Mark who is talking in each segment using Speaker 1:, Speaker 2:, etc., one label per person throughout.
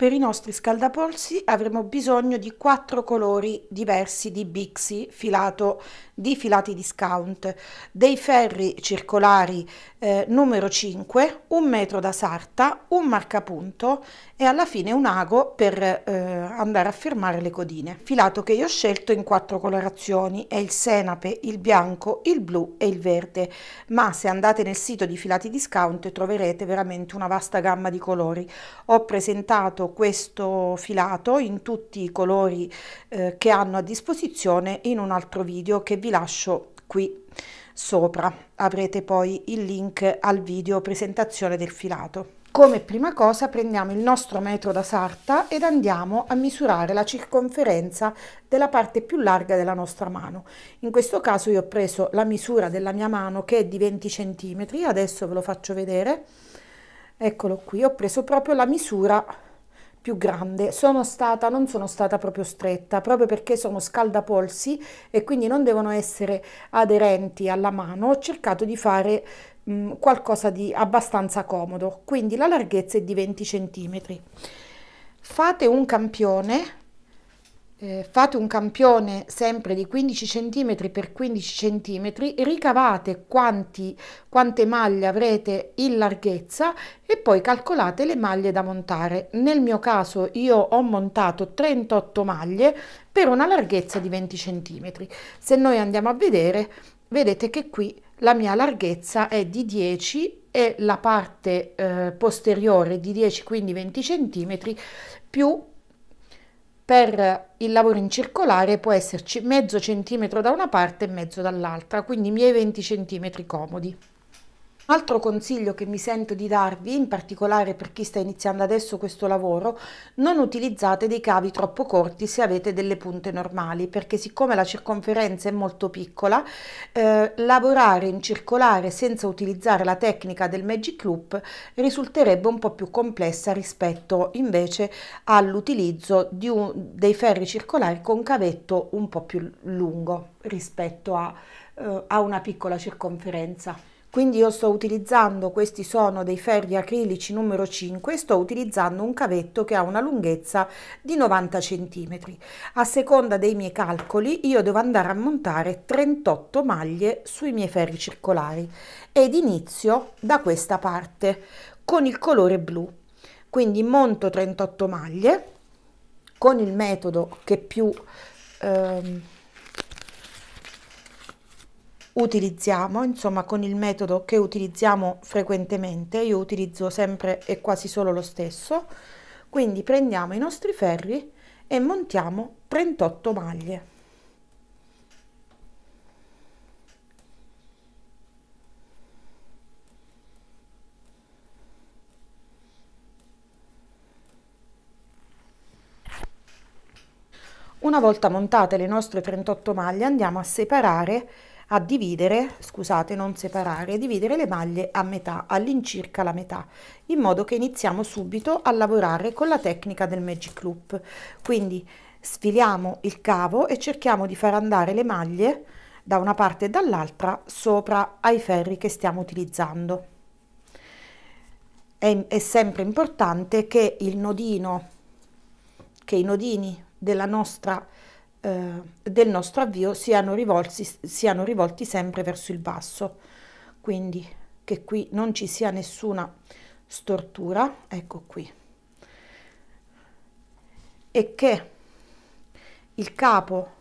Speaker 1: Per i nostri scaldapolsi avremo bisogno di quattro colori diversi di Bixi filato di filati discount, dei ferri circolari eh, numero 5, un metro da sarta, un marcapunto e alla fine un ago per eh, andare a firmare le codine. Filato che io ho scelto in quattro colorazioni, è il senape, il bianco, il blu e il verde, ma se andate nel sito di Filati Discount troverete veramente una vasta gamma di colori. Ho presentato questo filato in tutti i colori eh, che hanno a disposizione in un altro video che vi lascio qui sopra. Avrete poi il link al video presentazione del filato. Come prima cosa prendiamo il nostro metro da sarta ed andiamo a misurare la circonferenza della parte più larga della nostra mano. In questo caso io ho preso la misura della mia mano che è di 20 cm, adesso ve lo faccio vedere. Eccolo qui, ho preso proprio la misura più grande. Sono stata, non sono stata proprio stretta, proprio perché sono scaldapolsi e quindi non devono essere aderenti alla mano. Ho cercato di fare Mm, qualcosa di abbastanza comodo, quindi la larghezza è di 20 cm. Fate un campione, eh, fate un campione sempre di 15 cm per 15 cm, ricavate quanti, quante maglie avrete in larghezza e poi calcolate le maglie da montare. Nel mio caso io ho montato 38 maglie per una larghezza di 20 cm. Se noi andiamo a vedere, vedete che qui la mia larghezza è di 10 e la parte eh, posteriore di 10 quindi 20 centimetri più per il lavoro in circolare può esserci mezzo centimetro da una parte e mezzo dall'altra quindi i miei 20 centimetri comodi Altro consiglio che mi sento di darvi, in particolare per chi sta iniziando adesso questo lavoro, non utilizzate dei cavi troppo corti se avete delle punte normali, perché siccome la circonferenza è molto piccola, eh, lavorare in circolare senza utilizzare la tecnica del magic loop risulterebbe un po' più complessa rispetto invece all'utilizzo dei ferri circolari con cavetto un po' più lungo rispetto a, eh, a una piccola circonferenza quindi io sto utilizzando questi sono dei ferri acrilici numero 5 sto utilizzando un cavetto che ha una lunghezza di 90 cm a seconda dei miei calcoli io devo andare a montare 38 maglie sui miei ferri circolari ed inizio da questa parte con il colore blu quindi monto 38 maglie con il metodo che più ehm, utilizziamo, insomma con il metodo che utilizziamo frequentemente, io utilizzo sempre e quasi solo lo stesso, quindi prendiamo i nostri ferri e montiamo 38 maglie. Una volta montate le nostre 38 maglie andiamo a separare a dividere, scusate, non separare, dividere le maglie a metà, all'incirca la metà, in modo che iniziamo subito a lavorare con la tecnica del magic loop. Quindi sfiliamo il cavo e cerchiamo di far andare le maglie da una parte e dall'altra sopra ai ferri che stiamo utilizzando. È, è sempre importante che il nodino, che i nodini della nostra eh, del nostro avvio siano rivolti, siano rivolti sempre verso il basso, quindi che qui non ci sia nessuna stortura, ecco qui, e che il capo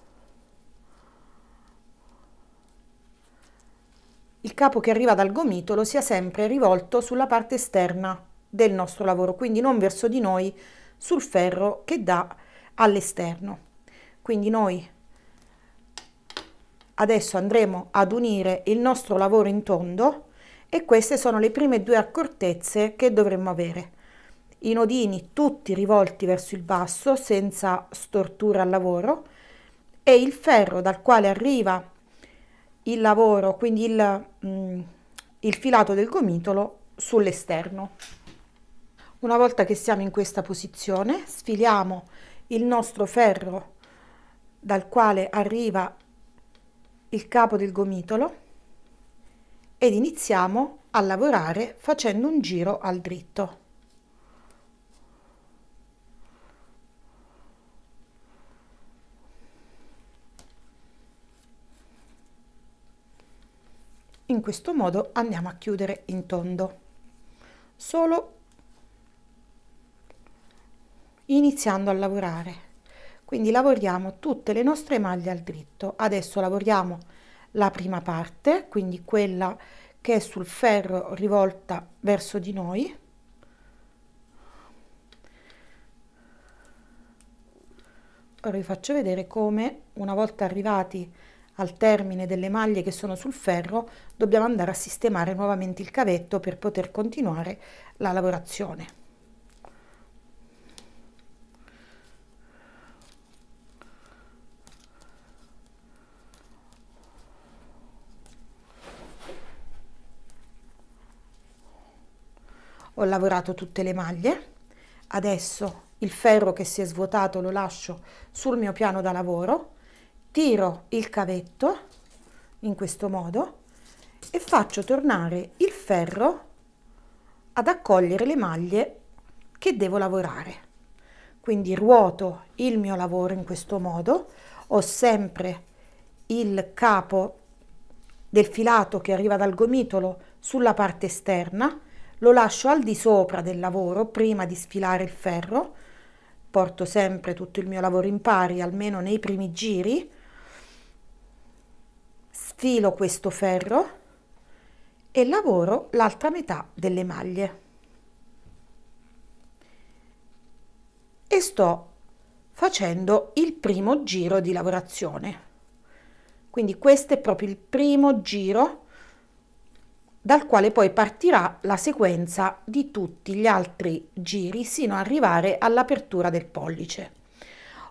Speaker 1: il capo che arriva dal gomitolo sia sempre rivolto sulla parte esterna del nostro lavoro, quindi non verso di noi sul ferro che dà all'esterno. Quindi noi adesso andremo ad unire il nostro lavoro in tondo e queste sono le prime due accortezze che dovremmo avere. I nodini tutti rivolti verso il basso senza stortura al lavoro e il ferro dal quale arriva il lavoro, quindi il, mm, il filato del gomitolo sull'esterno. Una volta che siamo in questa posizione sfiliamo il nostro ferro dal quale arriva il capo del gomitolo ed iniziamo a lavorare facendo un giro al dritto. In questo modo andiamo a chiudere in tondo, solo iniziando a lavorare quindi lavoriamo tutte le nostre maglie al dritto adesso lavoriamo la prima parte quindi quella che è sul ferro rivolta verso di noi ora vi faccio vedere come una volta arrivati al termine delle maglie che sono sul ferro dobbiamo andare a sistemare nuovamente il cavetto per poter continuare la lavorazione ho lavorato tutte le maglie adesso il ferro che si è svuotato lo lascio sul mio piano da lavoro tiro il cavetto in questo modo e faccio tornare il ferro ad accogliere le maglie che devo lavorare quindi ruoto il mio lavoro in questo modo ho sempre il capo del filato che arriva dal gomitolo sulla parte esterna lo lascio al di sopra del lavoro prima di sfilare il ferro porto sempre tutto il mio lavoro in pari almeno nei primi giri sfilo questo ferro e lavoro l'altra metà delle maglie e sto facendo il primo giro di lavorazione quindi questo è proprio il primo giro dal quale poi partirà la sequenza di tutti gli altri giri sino ad arrivare all'apertura del pollice.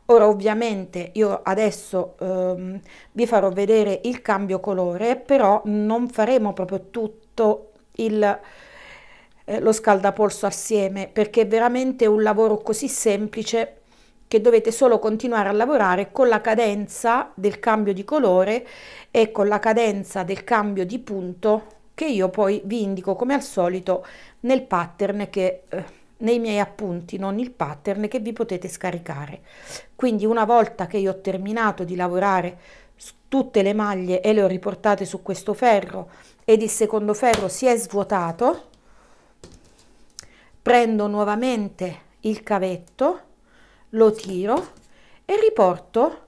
Speaker 1: Ora ovviamente io adesso ehm, vi farò vedere il cambio colore, però non faremo proprio tutto il, eh, lo scaldapolso assieme perché è veramente un lavoro così semplice che dovete solo continuare a lavorare con la cadenza del cambio di colore e con la cadenza del cambio di punto che io poi vi indico come al solito nel pattern che eh, nei miei appunti, non il pattern che vi potete scaricare. Quindi una volta che io ho terminato di lavorare tutte le maglie e le ho riportate su questo ferro ed il secondo ferro si è svuotato, prendo nuovamente il cavetto, lo tiro e riporto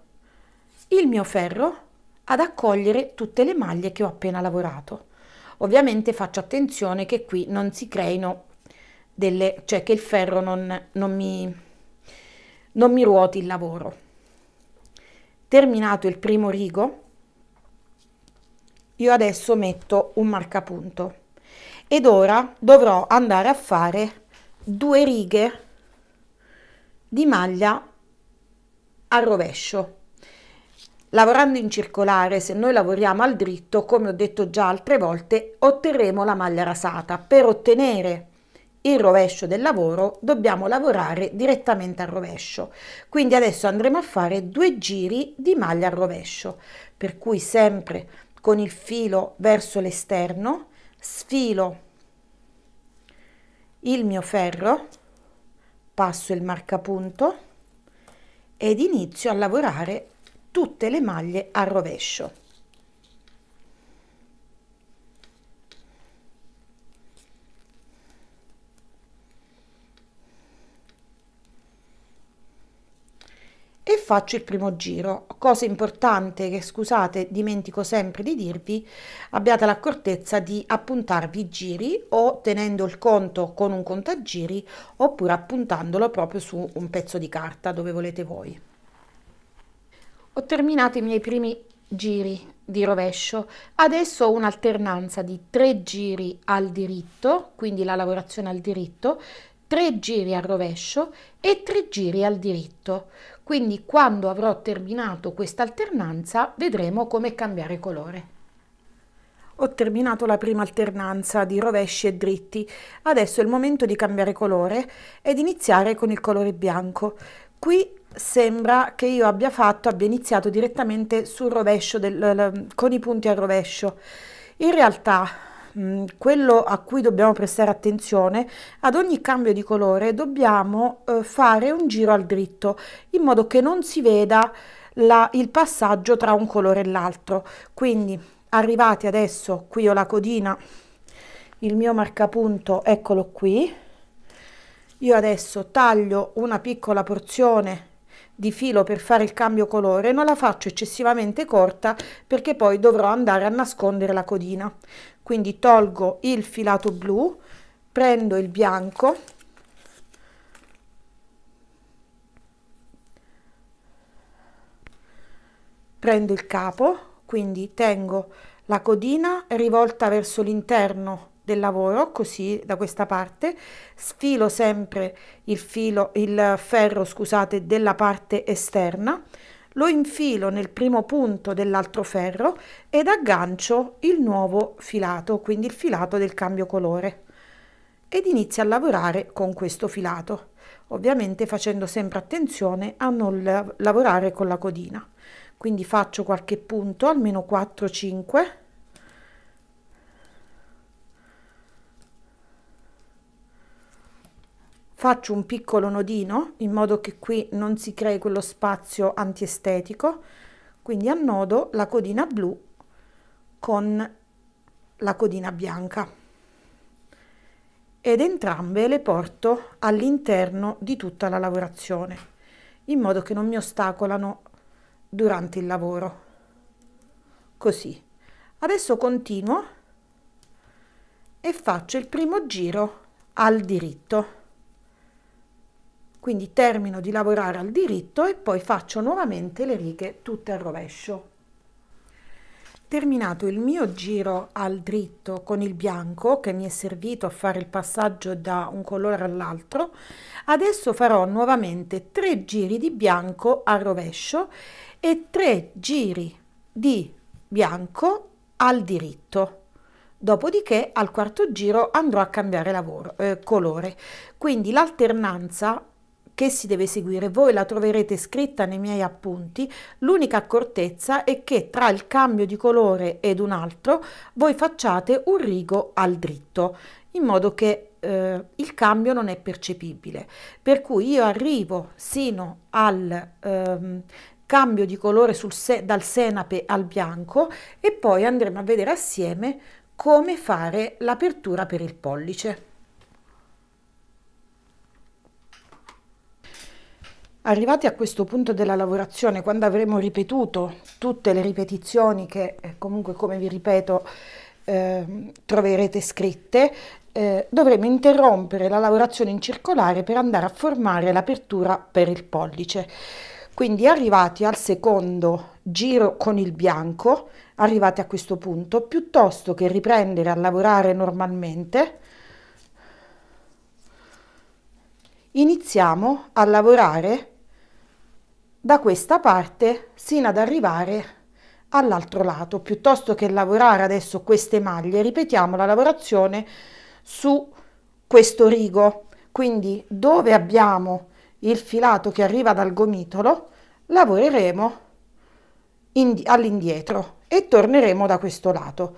Speaker 1: il mio ferro ad accogliere tutte le maglie che ho appena lavorato. Ovviamente faccio attenzione che qui non si creino delle, cioè che il ferro non, non, mi, non mi ruoti il lavoro. Terminato il primo rigo, io adesso metto un marcapunto ed ora dovrò andare a fare due righe di maglia al rovescio Lavorando in circolare, se noi lavoriamo al dritto, come ho detto già altre volte, otterremo la maglia rasata. Per ottenere il rovescio del lavoro dobbiamo lavorare direttamente al rovescio. Quindi adesso andremo a fare due giri di maglia al rovescio, per cui sempre con il filo verso l'esterno sfilo il mio ferro, passo il marcapunto ed inizio a lavorare tutte le maglie al rovescio. E faccio il primo giro, cosa importante che scusate dimentico sempre di dirvi, abbiate l'accortezza di appuntarvi i giri o tenendo il conto con un contagiri oppure appuntandolo proprio su un pezzo di carta dove volete voi. Ho terminato i miei primi giri di rovescio. Adesso ho un'alternanza di tre giri al diritto, quindi la lavorazione al diritto, tre giri al rovescio e tre giri al diritto. Quindi quando avrò terminato questa alternanza vedremo come cambiare colore. Ho terminato la prima alternanza di rovesci e dritti, adesso è il momento di cambiare colore ed iniziare con il colore bianco. Qui sembra che io abbia fatto, abbia iniziato direttamente sul rovescio, del, con i punti al rovescio. In realtà mm, quello a cui dobbiamo prestare attenzione, ad ogni cambio di colore dobbiamo eh, fare un giro al dritto, in modo che non si veda la, il passaggio tra un colore e l'altro. Quindi arrivati adesso, qui ho la codina, il mio marcapunto, eccolo qui, io adesso taglio una piccola porzione di filo per fare il cambio colore non la faccio eccessivamente corta perché poi dovrò andare a nascondere la codina quindi tolgo il filato blu prendo il bianco prendo il capo quindi tengo la codina rivolta verso l'interno del lavoro così da questa parte sfilo sempre il filo il ferro scusate della parte esterna lo infilo nel primo punto dell'altro ferro ed aggancio il nuovo filato quindi il filato del cambio colore ed inizio a lavorare con questo filato ovviamente facendo sempre attenzione a non lavorare con la codina quindi faccio qualche punto almeno 4 5 faccio un piccolo nodino in modo che qui non si crei quello spazio antiestetico quindi annodo la codina blu con la codina bianca ed entrambe le porto all'interno di tutta la lavorazione in modo che non mi ostacolano durante il lavoro così adesso continuo e faccio il primo giro al diritto quindi termino di lavorare al diritto e poi faccio nuovamente le righe tutte al rovescio. Terminato il mio giro al dritto con il bianco che mi è servito a fare il passaggio da un colore all'altro, adesso farò nuovamente tre giri di bianco al rovescio e tre giri di bianco al diritto. Dopodiché al quarto giro andrò a cambiare lavoro, eh, colore. Quindi l'alternanza che si deve seguire. Voi la troverete scritta nei miei appunti. L'unica accortezza è che tra il cambio di colore ed un altro voi facciate un rigo al dritto in modo che eh, il cambio non è percepibile. Per cui io arrivo sino al ehm, cambio di colore sul se dal senape al bianco e poi andremo a vedere assieme come fare l'apertura per il pollice. Arrivati a questo punto della lavorazione, quando avremo ripetuto tutte le ripetizioni che eh, comunque, come vi ripeto, eh, troverete scritte, eh, dovremo interrompere la lavorazione in circolare per andare a formare l'apertura per il pollice. Quindi arrivati al secondo giro con il bianco, arrivati a questo punto, piuttosto che riprendere a lavorare normalmente, iniziamo a lavorare da questa parte sino ad arrivare all'altro lato piuttosto che lavorare adesso queste maglie ripetiamo la lavorazione su questo rigo quindi dove abbiamo il filato che arriva dal gomitolo lavoreremo all'indietro e torneremo da questo lato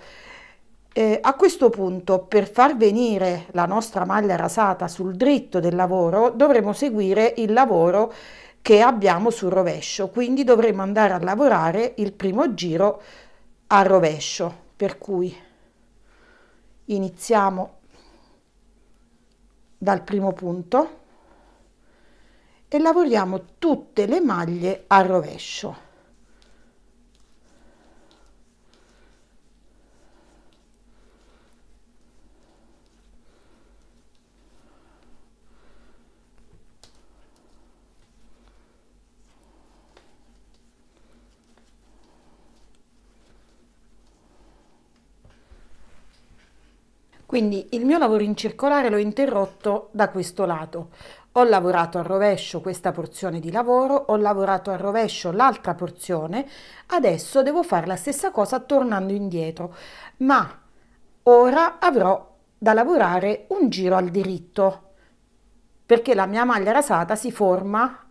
Speaker 1: eh, a questo punto per far venire la nostra maglia rasata sul dritto del lavoro dovremo seguire il lavoro che abbiamo sul rovescio, quindi dovremo andare a lavorare il primo giro a rovescio, per cui iniziamo dal primo punto e lavoriamo tutte le maglie a rovescio. Quindi il mio lavoro in circolare l'ho interrotto da questo lato. Ho lavorato a rovescio questa porzione di lavoro, ho lavorato a rovescio l'altra porzione, adesso devo fare la stessa cosa tornando indietro, ma ora avrò da lavorare un giro al diritto perché la mia maglia rasata si forma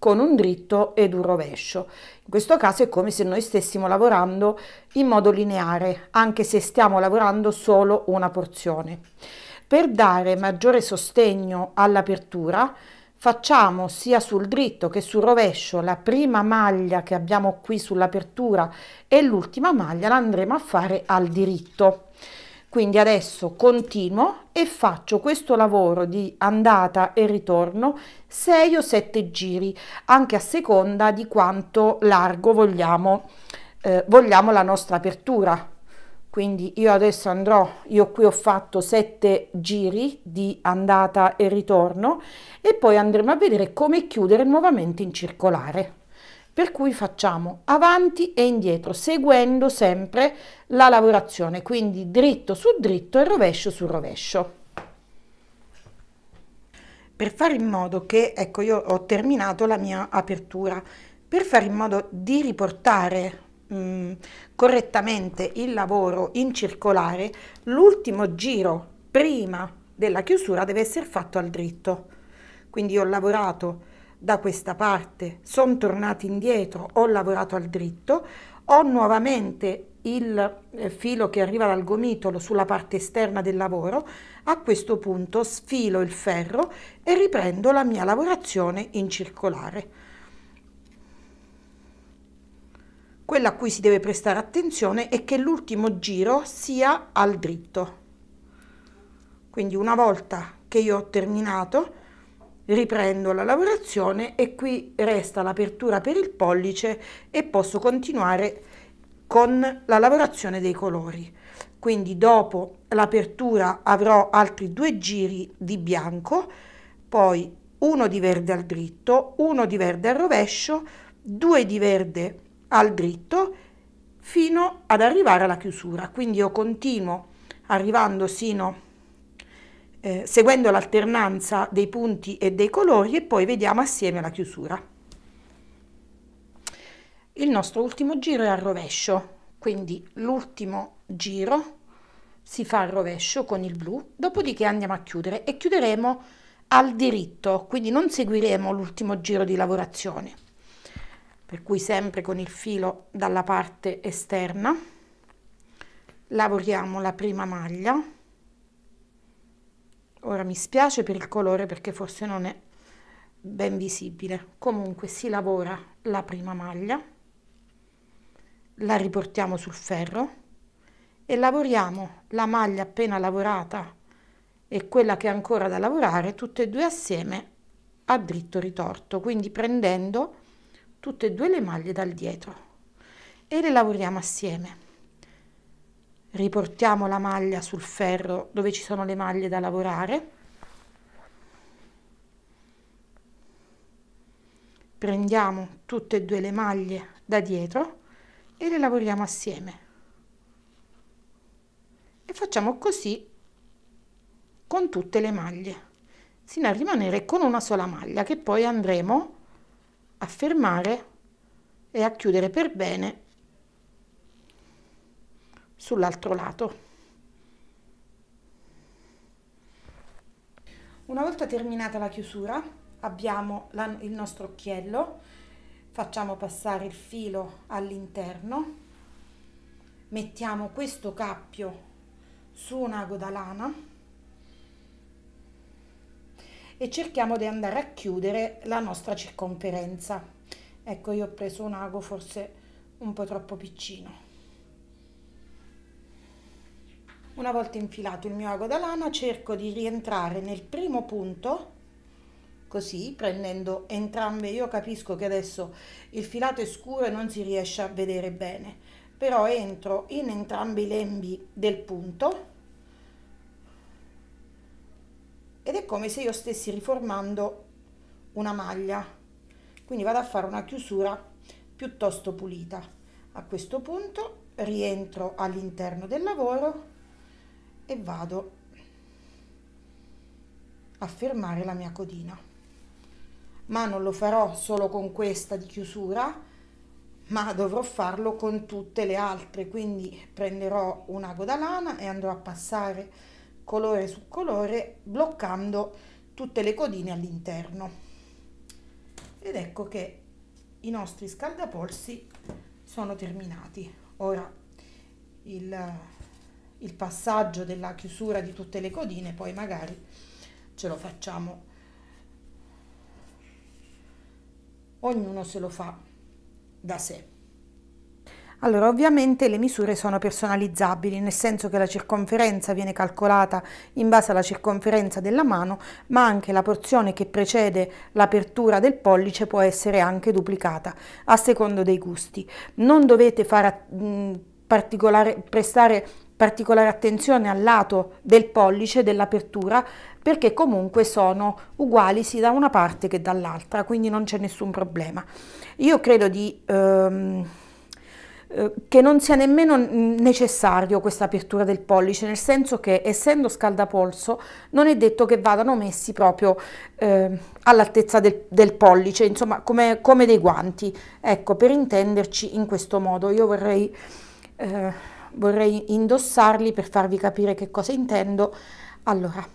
Speaker 1: con un dritto ed un rovescio. In questo caso è come se noi stessimo lavorando in modo lineare, anche se stiamo lavorando solo una porzione. Per dare maggiore sostegno all'apertura, facciamo sia sul dritto che sul rovescio la prima maglia che abbiamo qui sull'apertura e l'ultima maglia la andremo a fare al diritto quindi adesso continuo e faccio questo lavoro di andata e ritorno 6 o 7 giri anche a seconda di quanto largo vogliamo eh, vogliamo la nostra apertura quindi io adesso andrò io qui ho fatto 7 giri di andata e ritorno e poi andremo a vedere come chiudere nuovamente in circolare per cui facciamo avanti e indietro, seguendo sempre la lavorazione, quindi dritto su dritto e rovescio su rovescio per fare in modo che, ecco io ho terminato la mia apertura, per fare in modo di riportare mh, mm, correttamente il lavoro in circolare, l'ultimo giro prima della chiusura deve essere fatto al dritto. Quindi ho lavorato da questa parte, sono tornati indietro, ho lavorato al dritto, ho nuovamente il eh, filo che arriva dal gomitolo sulla parte esterna del lavoro, a questo punto sfilo il ferro e riprendo la mia lavorazione in circolare. Quella a cui si deve prestare attenzione è che l'ultimo giro sia al dritto. Quindi una volta che io ho terminato, riprendo la lavorazione e qui resta l'apertura per il pollice e posso continuare con la lavorazione dei colori quindi dopo l'apertura avrò altri due giri di bianco poi uno di verde al dritto uno di verde al rovescio due di verde al dritto fino ad arrivare alla chiusura quindi io continuo arrivando sino a eh, seguendo l'alternanza dei punti e dei colori e poi vediamo assieme la chiusura. Il nostro ultimo giro è al rovescio, quindi l'ultimo giro si fa al rovescio con il blu, dopodiché andiamo a chiudere e chiuderemo al diritto, quindi non seguiremo l'ultimo giro di lavorazione, per cui sempre con il filo dalla parte esterna lavoriamo la prima maglia Ora mi spiace per il colore perché forse non è ben visibile. Comunque si lavora la prima maglia, la riportiamo sul ferro e lavoriamo la maglia appena lavorata e quella che è ancora da lavorare tutte e due assieme a dritto ritorto, quindi prendendo tutte e due le maglie dal dietro e le lavoriamo assieme riportiamo la maglia sul ferro dove ci sono le maglie da lavorare prendiamo tutte e due le maglie da dietro e le lavoriamo assieme e facciamo così con tutte le maglie sino a rimanere con una sola maglia che poi andremo a fermare e a chiudere per bene sull'altro lato. Una volta terminata la chiusura abbiamo la, il nostro occhiello, facciamo passare il filo all'interno, mettiamo questo cappio su un ago da lana e cerchiamo di andare a chiudere la nostra circonferenza. Ecco, io ho preso un ago forse un po' troppo piccino. Una volta infilato il mio ago da lana cerco di rientrare nel primo punto così prendendo entrambe io capisco che adesso il filato è scuro e non si riesce a vedere bene però entro in entrambi i lembi del punto ed è come se io stessi riformando una maglia quindi vado a fare una chiusura piuttosto pulita a questo punto rientro all'interno del lavoro e vado a fermare la mia codina ma non lo farò solo con questa di chiusura ma dovrò farlo con tutte le altre quindi prenderò un ago da lana e andrò a passare colore su colore bloccando tutte le codine all'interno ed ecco che i nostri scaldapolsi sono terminati ora il il passaggio della chiusura di tutte le codine, poi magari ce lo facciamo. Ognuno se lo fa da sé. Allora, ovviamente le misure sono personalizzabili, nel senso che la circonferenza viene calcolata in base alla circonferenza della mano, ma anche la porzione che precede l'apertura del pollice può essere anche duplicata, a secondo dei gusti. Non dovete fare, particolare, prestare particolare attenzione al lato del pollice dell'apertura perché comunque sono uguali sia da una parte che dall'altra, quindi non c'è nessun problema. Io credo di... Ehm, eh, che non sia nemmeno necessario questa apertura del pollice, nel senso che essendo scaldapolso non è detto che vadano messi proprio eh, all'altezza del, del, pollice, insomma come, come, dei guanti. Ecco, per intenderci in questo modo io vorrei... Eh, vorrei indossarli per farvi capire che cosa intendo. Allora,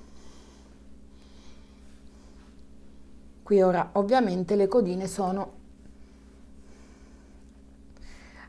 Speaker 1: qui ora ovviamente le codine sono...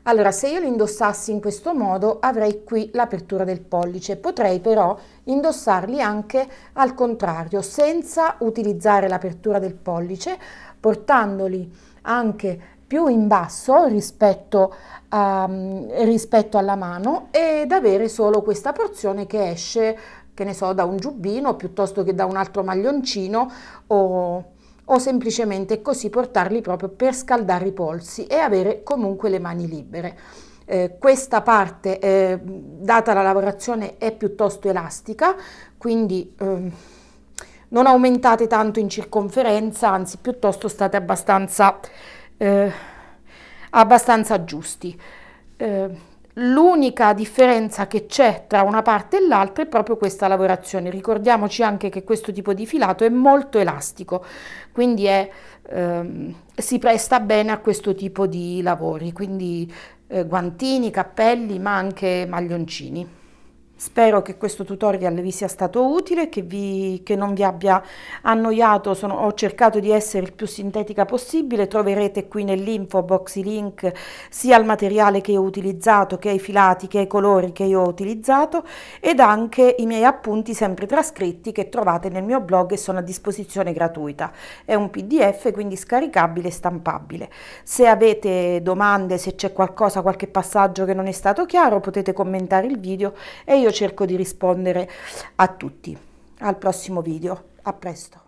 Speaker 1: Allora, se io li indossassi in questo modo avrei qui l'apertura del pollice, potrei però indossarli anche al contrario, senza utilizzare l'apertura del pollice, portandoli anche più in basso rispetto, um, rispetto alla mano ed avere solo questa porzione che esce, che ne so, da un giubbino piuttosto che da un altro maglioncino o, o semplicemente così portarli proprio per scaldare i polsi e avere comunque le mani libere. Eh, questa parte, eh, data la lavorazione, è piuttosto elastica, quindi eh, non aumentate tanto in circonferenza, anzi piuttosto state abbastanza eh, abbastanza giusti. Eh, L'unica differenza che c'è tra una parte e l'altra è proprio questa lavorazione. Ricordiamoci anche che questo tipo di filato è molto elastico, quindi è, ehm, si presta bene a questo tipo di lavori, quindi eh, guantini, cappelli, ma anche maglioncini. Spero che questo tutorial vi sia stato utile, che, vi, che non vi abbia annoiato, Sono, ho cercato di essere il più sintetica possibile, troverete qui nell'info box i link sia al materiale che ho utilizzato, che ai filati, che ai colori che ho utilizzato ed anche i miei appunti sempre trascritti che trovate nel mio blog e sono a disposizione gratuita. È un pdf quindi scaricabile e stampabile. Se avete domande, se c'è qualcosa, qualche passaggio che non è stato chiaro potete commentare il video e io io cerco di rispondere a tutti. Al prossimo video, a presto.